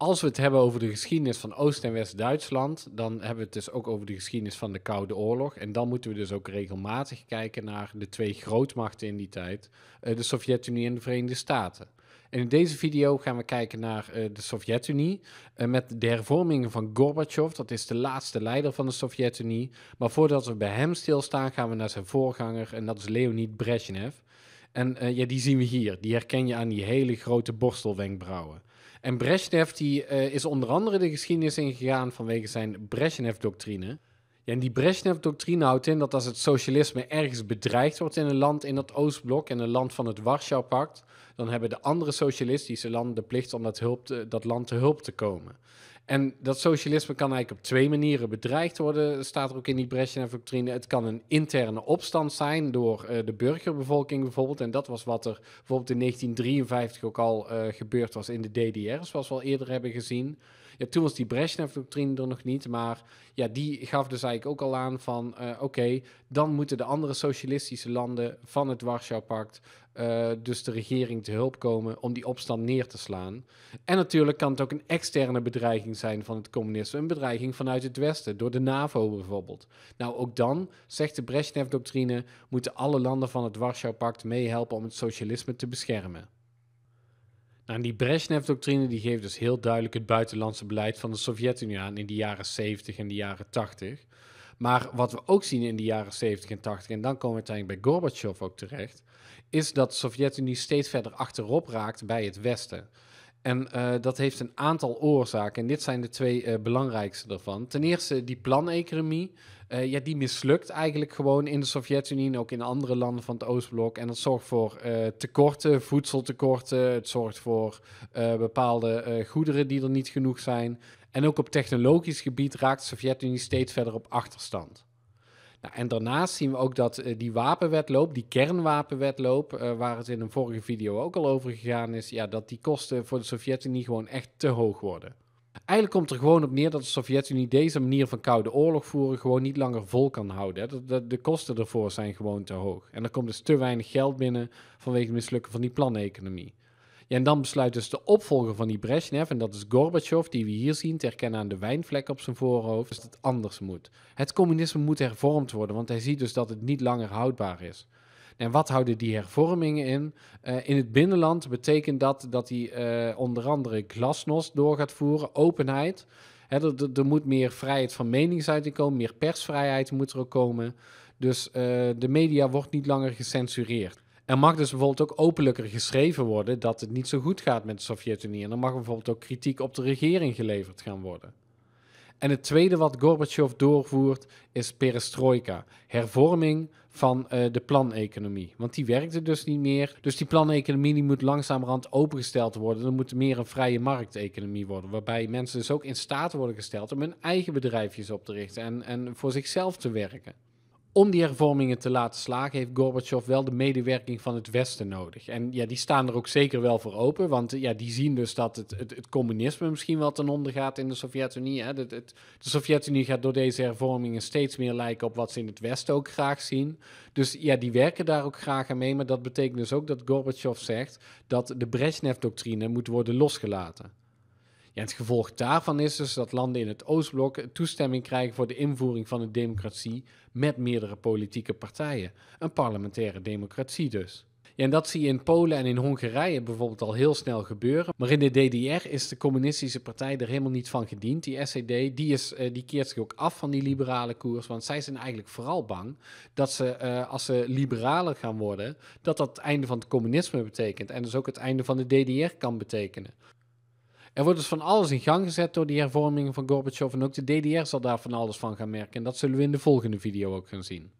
als we het hebben over de geschiedenis van Oost- en West-Duitsland, dan hebben we het dus ook over de geschiedenis van de Koude Oorlog. En dan moeten we dus ook regelmatig kijken naar de twee grootmachten in die tijd, eh, de Sovjet-Unie en de Verenigde Staten. En in deze video gaan we kijken naar eh, de Sovjet-Unie eh, met de hervormingen van Gorbachev. Dat is de laatste leider van de Sovjet-Unie. Maar voordat we bij hem stilstaan, gaan we naar zijn voorganger en dat is Leonid Brezhnev. En uh, ja, die zien we hier. Die herken je aan die hele grote borstelwenkbrauwen. En Brezhnev die, eh, is onder andere de geschiedenis ingegaan vanwege zijn Brezhnev-doctrine. Ja, en die Brezhnev-doctrine houdt in dat als het socialisme ergens bedreigd wordt in een land in het Oostblok, in een land van het Warschau-pact, dan hebben de andere socialistische landen de plicht om dat, hulp dat land te hulp te komen. En dat socialisme kan eigenlijk op twee manieren bedreigd worden, staat er ook in die Brezhnev-doctrine. Het kan een interne opstand zijn door eh, de burgerbevolking bijvoorbeeld. En dat was wat er bijvoorbeeld in 1953 ook al eh, gebeurd was in de DDR, zoals we al eerder hebben gezien. toen was die Brezhnev-doctrine er nog niet, maar ja, die gaf dus eigenlijk ook al aan van... Eh, oké, dan moeten de andere socialistische landen van het Warschau-pact eh, dus de regering te hulp komen om die opstand neer te slaan. En natuurlijk kan het ook een externe bedreiging zijn van het communisme, een bedreiging vanuit het Westen, door de NAVO bijvoorbeeld. Nou, ook dan, zegt de Brezhnev-doctrine, moeten alle landen van het Warschau-pact meehelpen om het socialisme te beschermen. Nou, die Brezhnev-doctrine die geeft dus heel duidelijk het buitenlandse beleid van de Sovjet-Unie aan in de jaren 70 en de jaren 80. Maar wat we ook zien in de jaren 70 en 80, en dan komen we uiteindelijk bij Gorbachev ook terecht, is dat de Sovjet-Unie steeds verder achterop raakt bij het Westen. En eh, dat heeft een aantal oorzaken. En dit zijn de twee eh, belangrijkste daarvan. Ten eerste die planeconomie. Eh, ja, die mislukt eigenlijk gewoon in de Sovjet-Unie en ook in andere landen van het Oostblok. En dat zorgt voor tekorten, voedseltekorten. Het zorgt voor bepaalde goederen die er niet genoeg zijn. En ook op technologisch gebied raakt de Sovjet-Unie steeds verder op achterstand. Nou, en daarnaast zien we ook dat eh, die wapenwetloop, die kernwapenwetloop, eh, waar het in een vorige video ook al over gegaan is, ja, dat die kosten voor de Sovjet-Unie gewoon echt te hoog worden. Eigenlijk komt er gewoon op neer dat de Sovjet-Unie deze manier van koude oorlog voeren gewoon niet langer vol kan houden. De, de, de, kosten ervoor zijn gewoon te hoog. En er komt dus te weinig geld binnen vanwege het mislukken van die planeconomie en dan besluit dus de opvolger van die Brezhnev, en dat is Gorbachev, die we hier zien, te herkennen aan de wijnvlek op zijn voorhoofd, dat het anders moet. Het communisme moet hervormd worden, want hij ziet dus dat het niet langer houdbaar is. En wat houden die hervormingen in? Eh, in het binnenland betekent dat dat hij eh, onder andere glasnost door gaat voeren, openheid. er, er, moet meer vrijheid van meningsuiting komen, meer persvrijheid moet er ook komen. Dus eh, de media wordt niet langer gecensureerd. Er mag dus bijvoorbeeld ook openlijker geschreven worden dat het niet zo goed gaat met de Sovjet-Unie. En er mag bijvoorbeeld ook kritiek op de regering geleverd gaan worden. En het tweede wat Gorbachev doorvoert is perestroika, hervorming van eh, de planeconomie. Want die werkte dus niet meer. Dus die planeconomie die moet langzamerhand opengesteld worden. Er moet meer een vrije markteconomie worden, waarbij mensen dus ook in staat worden gesteld om hun eigen bedrijfjes op te richten en, en voor zichzelf te werken om die hervormingen te laten slagen, heeft Gorbachev wel de medewerking van het Westen nodig. En ja, die staan er ook zeker wel voor open, want ja, die zien dus dat het, het, communisme misschien wel ten onder gaat in de Sovjet-Unie. Hè. de Sovjet-Unie gaat door deze hervormingen steeds meer lijken op wat ze in het Westen ook graag zien. Dus ja, die werken daar ook graag aan mee, maar dat betekent dus ook dat Gorbachev zegt dat de Brezhnev-doctrine moet worden losgelaten. Ja, het gevolg daarvan is dus dat landen in het Oostblok toestemming krijgen voor de invoering van een democratie met meerdere politieke partijen. Een parlementaire democratie dus. Ja, en dat zie je in Polen en in Hongarije bijvoorbeeld al heel snel gebeuren. Maar in de DDR is de communistische partij er helemaal niet van gediend. Die SED die is, eh, die keert zich ook af van die liberale koers. Want zij zijn eigenlijk vooral bang dat ze, eh, als ze liberaler gaan worden, dat dat het einde van het communisme betekent. En dus ook het einde van de DDR kan betekenen. Er wordt dus van alles in gang gezet door die hervormingen van Gorbachev. En ook de DDR zal daar van alles van gaan merken. En dat zullen we in de volgende video ook gaan zien.